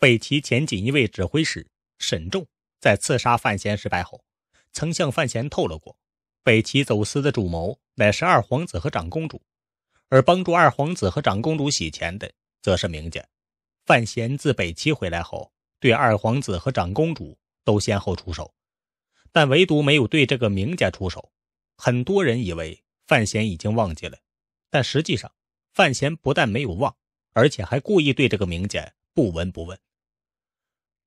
北齐前锦衣卫指挥使沈仲在刺杀范闲失败后，曾向范闲透露过，北齐走私的主谋乃是二皇子和长公主，而帮助二皇子和长公主洗钱的，则是明家。范闲自北齐回来后，对二皇子和长公主都先后出手，但唯独没有对这个明家出手。很多人以为范闲已经忘记了，但实际上，范闲不但没有忘，而且还故意对这个明家不闻不问。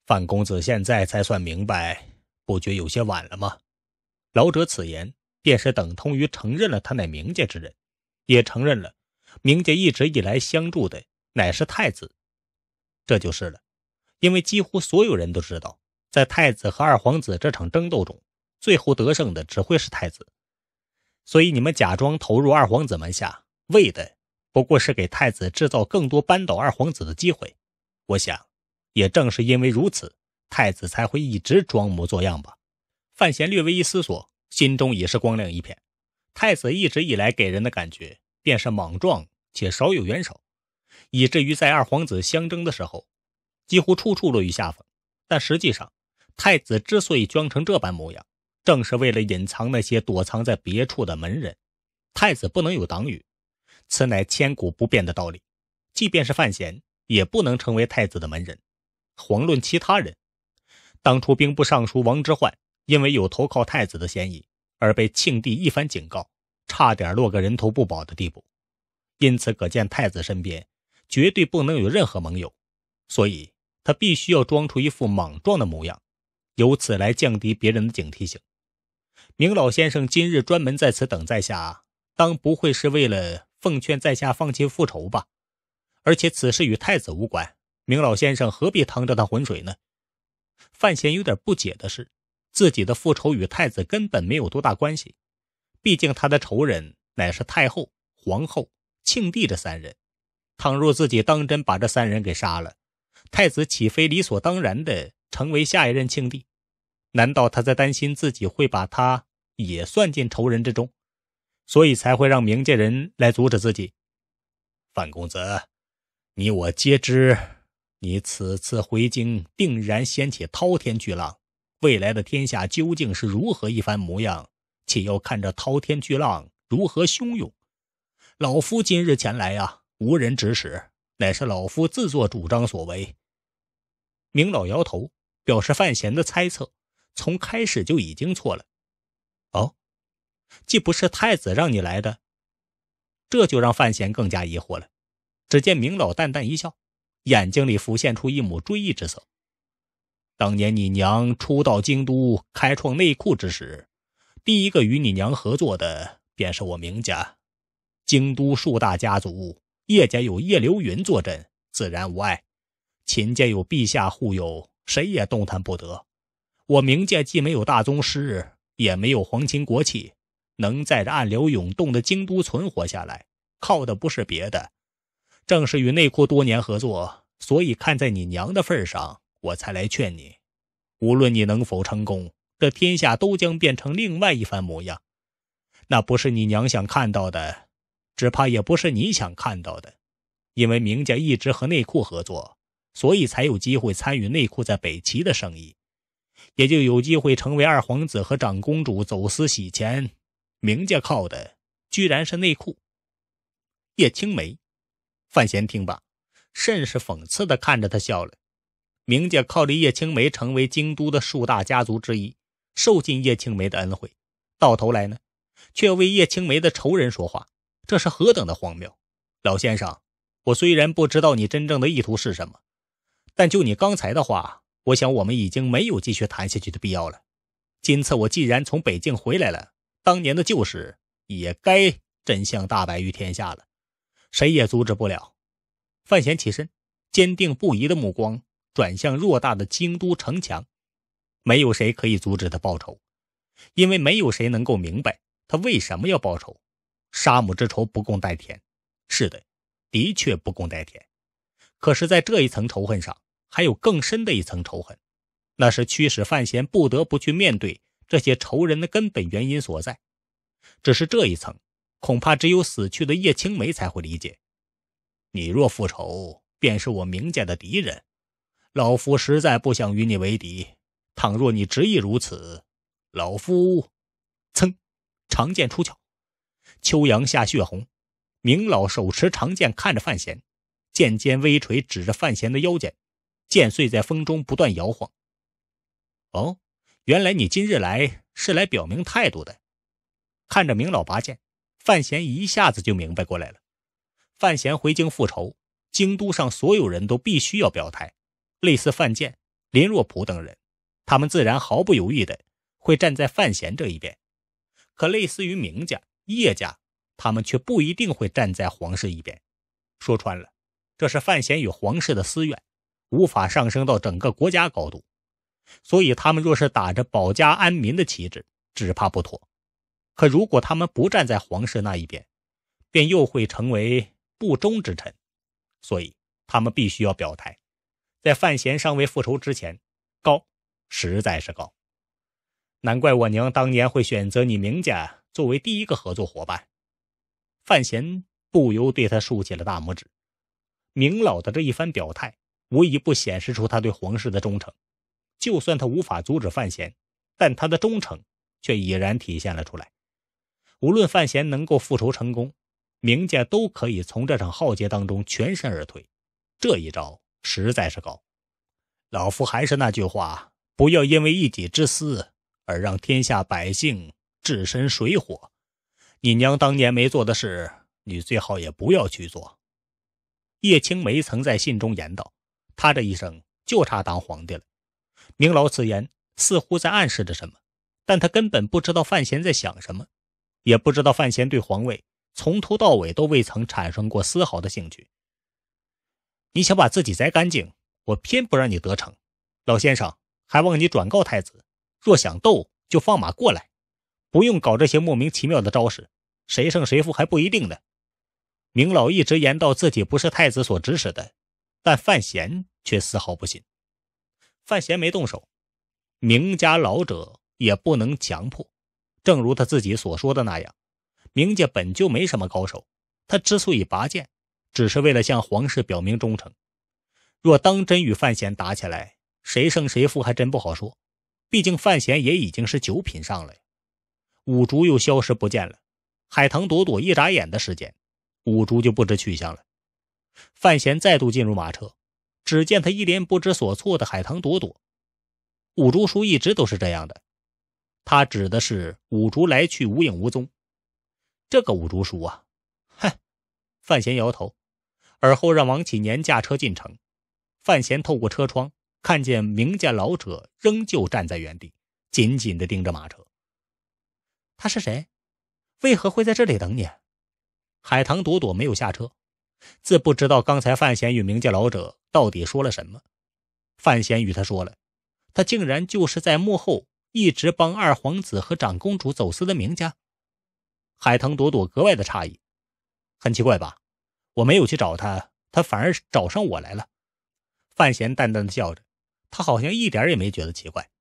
范公子现在才算明白，不觉有些晚了吗？老者此言，便是等同于承认了他乃明家之人，也承认了明家一直以来相助的乃是太子，这就是了。因为几乎所有人都知道，在太子和二皇子这场争斗中，最后得胜的只会是太子，所以你们假装投入二皇子门下，为的不过是给太子制造更多扳倒二皇子的机会。我想。也正是因为如此，太子才会一直装模作样吧。范闲略微一思索，心中也是光亮一片。太子一直以来给人的感觉便是莽撞且少有援手，以至于在二皇子相争的时候，几乎处处落于下风。但实际上，太子之所以装成这般模样，正是为了隐藏那些躲藏在别处的门人。太子不能有党羽，此乃千古不变的道理。即便是范闲，也不能成为太子的门人。遑论其他人，当初兵部尚书王之涣因为有投靠太子的嫌疑，而被庆帝一番警告，差点落个人头不保的地步。因此，可见太子身边绝对不能有任何盟友，所以他必须要装出一副莽撞的模样，由此来降低别人的警惕性。明老先生今日专门在此等在下，当不会是为了奉劝在下放弃复仇吧？而且此事与太子无关。明老先生何必趟这趟浑水呢？范闲有点不解的是，自己的复仇与太子根本没有多大关系。毕竟他的仇人乃是太后、皇后、庆帝这三人。倘若自己当真把这三人给杀了，太子岂非理所当然的成为下一任庆帝？难道他在担心自己会把他也算进仇人之中，所以才会让明家人来阻止自己？范公子，你我皆知。你此次回京，定然掀起滔天巨浪。未来的天下究竟是如何一番模样？且要看这滔天巨浪如何汹涌。老夫今日前来啊，无人指使，乃是老夫自作主张所为。明老摇头，表示范闲的猜测从开始就已经错了。哦，既不是太子让你来的，这就让范闲更加疑惑了。只见明老淡淡一笑。眼睛里浮现出一抹追忆之色。当年你娘初到京都开创内库之时，第一个与你娘合作的便是我明家。京都数大家族，叶家有叶流云坐镇，自然无碍；秦家有陛下护佑，谁也动弹不得。我明家既没有大宗师，也没有皇亲国戚，能在这暗流涌动的京都存活下来，靠的不是别的。正是与内库多年合作，所以看在你娘的份上，我才来劝你。无论你能否成功，这天下都将变成另外一番模样。那不是你娘想看到的，只怕也不是你想看到的。因为明家一直和内库合作，所以才有机会参与内库在北齐的生意，也就有机会成为二皇子和长公主走私洗钱。明家靠的居然是内库。叶青梅。范闲听罢，甚是讽刺的看着他笑了。明家靠着叶青梅成为京都的数大家族之一，受尽叶青梅的恩惠，到头来呢，却为叶青梅的仇人说话，这是何等的荒谬！老先生，我虽然不知道你真正的意图是什么，但就你刚才的话，我想我们已经没有继续谈下去的必要了。今次我既然从北境回来了，当年的旧事也该真相大白于天下了，谁也阻止不了。范闲起身，坚定不移的目光转向偌大的京都城墙。没有谁可以阻止他报仇，因为没有谁能够明白他为什么要报仇。杀母之仇不共戴天，是的，的确不共戴天。可是，在这一层仇恨上，还有更深的一层仇恨，那是驱使范闲不得不去面对这些仇人的根本原因所在。只是这一层，恐怕只有死去的叶轻眉才会理解。你若复仇，便是我明家的敌人。老夫实在不想与你为敌。倘若你执意如此，老夫，噌，长剑出鞘。秋阳下血红，明老手持长剑看着范闲，剑尖微垂，指着范闲的腰间。剑穗在风中不断摇晃。哦，原来你今日来是来表明态度的。看着明老拔剑，范闲一下子就明白过来了。范闲回京复仇，京都上所有人都必须要表态。类似范建、林若甫等人，他们自然毫不犹豫的会站在范闲这一边。可类似于明家、叶家，他们却不一定会站在皇室一边。说穿了，这是范闲与皇室的私怨，无法上升到整个国家高度。所以他们若是打着保家安民的旗帜，只怕不妥。可如果他们不站在皇室那一边，便又会成为。不忠之臣，所以他们必须要表态。在范闲尚未复仇之前，高实在是高，难怪我娘当年会选择你明家作为第一个合作伙伴。范闲不由对他竖起了大拇指。明老的这一番表态，无一不显示出他对皇室的忠诚。就算他无法阻止范闲，但他的忠诚却已然体现了出来。无论范闲能够复仇成功。名家都可以从这场浩劫当中全身而退，这一招实在是高。老夫还是那句话，不要因为一己之私而让天下百姓置身水火。你娘当年没做的事，你最好也不要去做。叶青眉曾在信中言道：“他这一生就差当皇帝了。”明楼此言似乎在暗示着什么，但他根本不知道范闲在想什么，也不知道范闲对皇位。从头到尾都未曾产生过丝毫的兴趣。你想把自己摘干净，我偏不让你得逞。老先生，还望你转告太子，若想斗，就放马过来，不用搞这些莫名其妙的招式，谁胜谁负还不一定呢。明老一直言道自己不是太子所指使的，但范闲却丝毫不信。范闲没动手，明家老者也不能强迫，正如他自己所说的那样。冥家本就没什么高手，他之所以拔剑，只是为了向皇室表明忠诚。若当真与范闲打起来，谁胜谁负还真不好说。毕竟范闲也已经是九品上了五竹又消失不见了，海棠朵朵一眨眼的时间，五竹就不知去向了。范闲再度进入马车，只见他一脸不知所措的海棠朵朵。五竹叔一直都是这样的，他指的是五竹来去无影无踪。这个五竹叔啊，嗨！范闲摇头，而后让王启年驾车进城。范闲透过车窗看见明家老者仍旧站在原地，紧紧的盯着马车。他是谁？为何会在这里等你？海棠朵朵没有下车，自不知道刚才范闲与明家老者到底说了什么。范闲与他说了，他竟然就是在幕后一直帮二皇子和长公主走私的明家。海棠朵朵格外的诧异，很奇怪吧？我没有去找他，他反而找上我来了。范闲淡淡的笑着，他好像一点也没觉得奇怪。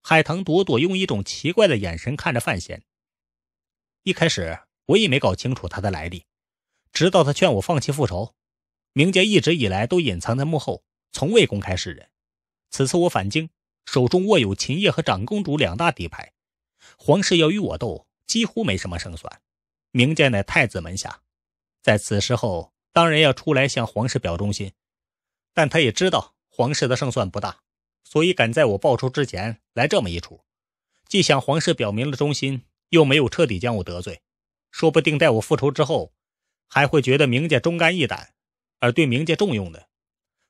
海棠朵朵用一种奇怪的眼神看着范闲。一开始我也没搞清楚他的来历，直到他劝我放弃复仇。明家一直以来都隐藏在幕后，从未公开示人。此次我返京，手中握有秦叶和长公主两大底牌，皇室要与我斗。几乎没什么胜算。明家乃太子门下，在此时候当然要出来向皇室表忠心，但他也知道皇室的胜算不大，所以敢在我报仇之前来这么一出，既向皇室表明了忠心，又没有彻底将我得罪，说不定待我复仇之后，还会觉得明家忠肝义胆，而对明家重用的。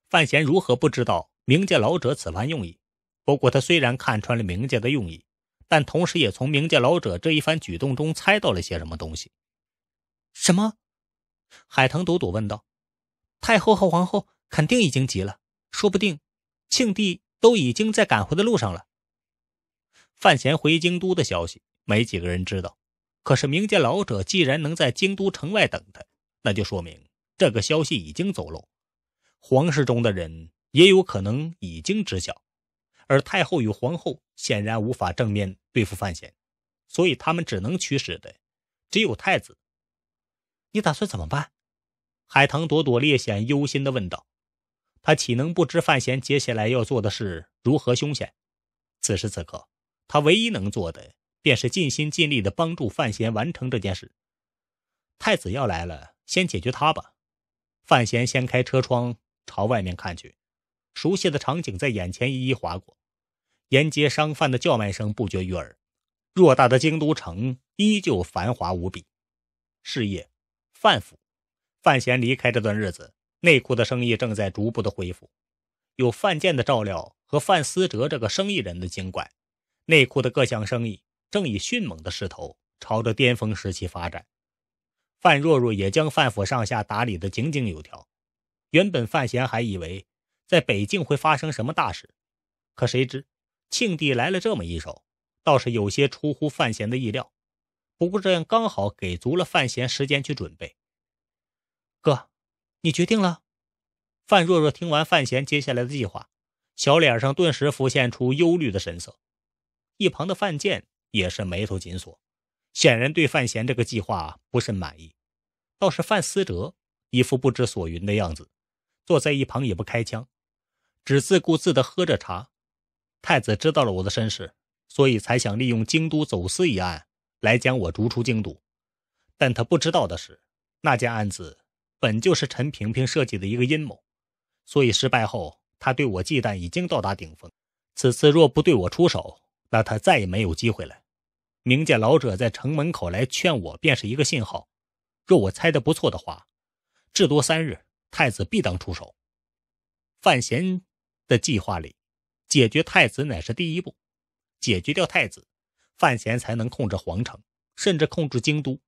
范闲如何不知道明家老者此番用意？不过他虽然看穿了明家的用意。但同时也从冥界老者这一番举动中猜到了些什么东西。什么？海棠朵朵问道。太后和皇后肯定已经急了，说不定庆帝都已经在赶回的路上了。范闲回京都的消息没几个人知道，可是冥界老者既然能在京都城外等他，那就说明这个消息已经走漏，皇室中的人也有可能已经知晓，而太后与皇后显然无法正面。对付范闲，所以他们只能驱使的只有太子。你打算怎么办？海棠朵朵略显忧心的问道。他岂能不知范闲接下来要做的事如何凶险？此时此刻，他唯一能做的便是尽心尽力的帮助范闲完成这件事。太子要来了，先解决他吧。范闲掀开车窗朝外面看去，熟悉的场景在眼前一一划过。沿街商贩的叫卖声不绝于耳，偌大的京都城依旧繁华无比。事业，范府，范闲离开这段日子，内库的生意正在逐步的恢复。有范建的照料和范思哲这个生意人的精管，内库的各项生意正以迅猛的势头朝着巅峰时期发展。范若若也将范府上下打理得井井有条。原本范闲还以为在北境会发生什么大事，可谁知。庆帝来了这么一手，倒是有些出乎范闲的意料。不过这样刚好给足了范闲时间去准备。哥，你决定了？范若若听完范闲接下来的计划，小脸上顿时浮现出忧虑的神色。一旁的范建也是眉头紧锁，显然对范闲这个计划不甚满意。倒是范思哲一副不知所云的样子，坐在一旁也不开腔，只自顾自地喝着茶。太子知道了我的身世，所以才想利用京都走私一案来将我逐出京都。但他不知道的是，那件案子本就是陈萍萍设计的一个阴谋。所以失败后，他对我忌惮已经到达顶峰。此次若不对我出手，那他再也没有机会了。冥家老者在城门口来劝我，便是一个信号。若我猜得不错的话，至多三日，太子必当出手。范闲的计划里。解决太子乃是第一步，解决掉太子，范闲才能控制皇城，甚至控制京都，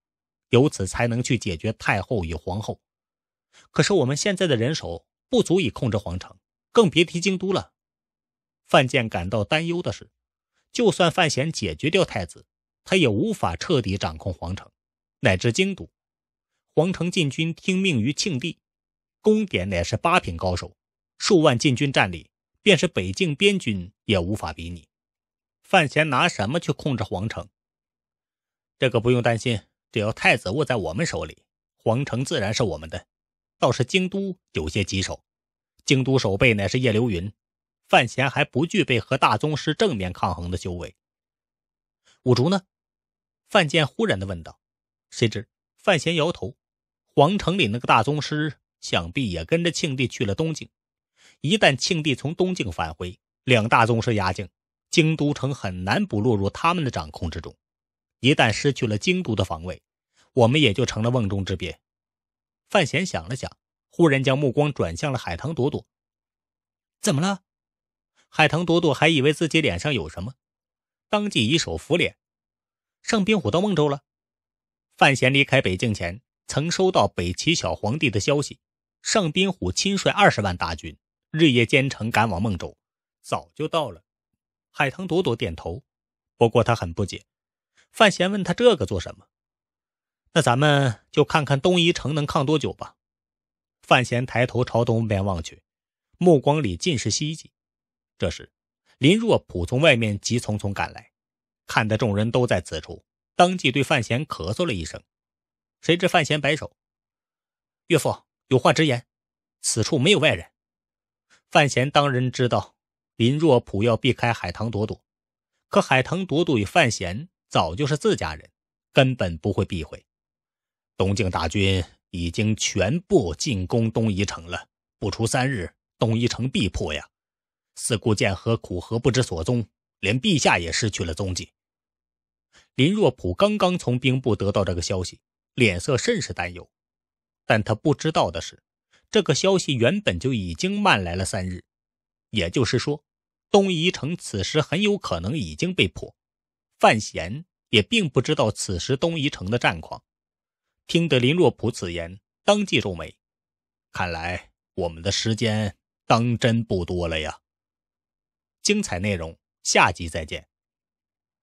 由此才能去解决太后与皇后。可是我们现在的人手不足以控制皇城，更别提京都了。范建感到担忧的是，就算范闲解决掉太子，他也无法彻底掌控皇城，乃至京都。皇城禁军听命于庆帝，宫典乃是八品高手，数万禁军战力。便是北境边军也无法比拟。范闲拿什么去控制皇城？这个不用担心，只要太子握在我们手里，皇城自然是我们的。倒是京都有些棘手，京都守备乃是叶流云，范闲还不具备和大宗师正面抗衡的修为。五竹呢？范建忽然的问道。谁知范闲摇头，皇城里那个大宗师想必也跟着庆帝去了东京。一旦庆帝从东境返回，两大宗师压境，京都城很难不落入他们的掌控之中。一旦失去了京都的防卫，我们也就成了瓮中之鳖。范闲想了想，忽然将目光转向了海棠朵朵：“怎么了？”海棠朵朵还以为自己脸上有什么，当即以手抚脸：“上宾虎到孟州了。”范闲离开北境前，曾收到北齐小皇帝的消息：上宾虎亲率二十万大军。日夜兼程赶往孟州，早就到了。海棠朵朵点头，不过他很不解。范闲问他这个做什么？那咱们就看看东夷城能抗多久吧。范闲抬头朝东边望去，目光里尽是希冀。这时，林若普从外面急匆匆赶来，看得众人都在此处，当即对范闲咳嗽了一声。谁知范闲摆手：“岳父有话直言，此处没有外人。”范闲当然知道林若甫要避开海棠朵朵，可海棠朵朵与范闲早就是自家人，根本不会避讳。东境大军已经全部进攻东夷城了，不出三日，东夷城必破呀！四顾剑和苦荷不知所踪，连陛下也失去了踪迹。林若甫刚刚从兵部得到这个消息，脸色甚是担忧。但他不知道的是。这个消息原本就已经慢来了三日，也就是说，东夷城此时很有可能已经被破。范闲也并不知道此时东夷城的战况。听得林若普此言，当即皱眉，看来我们的时间当真不多了呀。精彩内容，下集再见。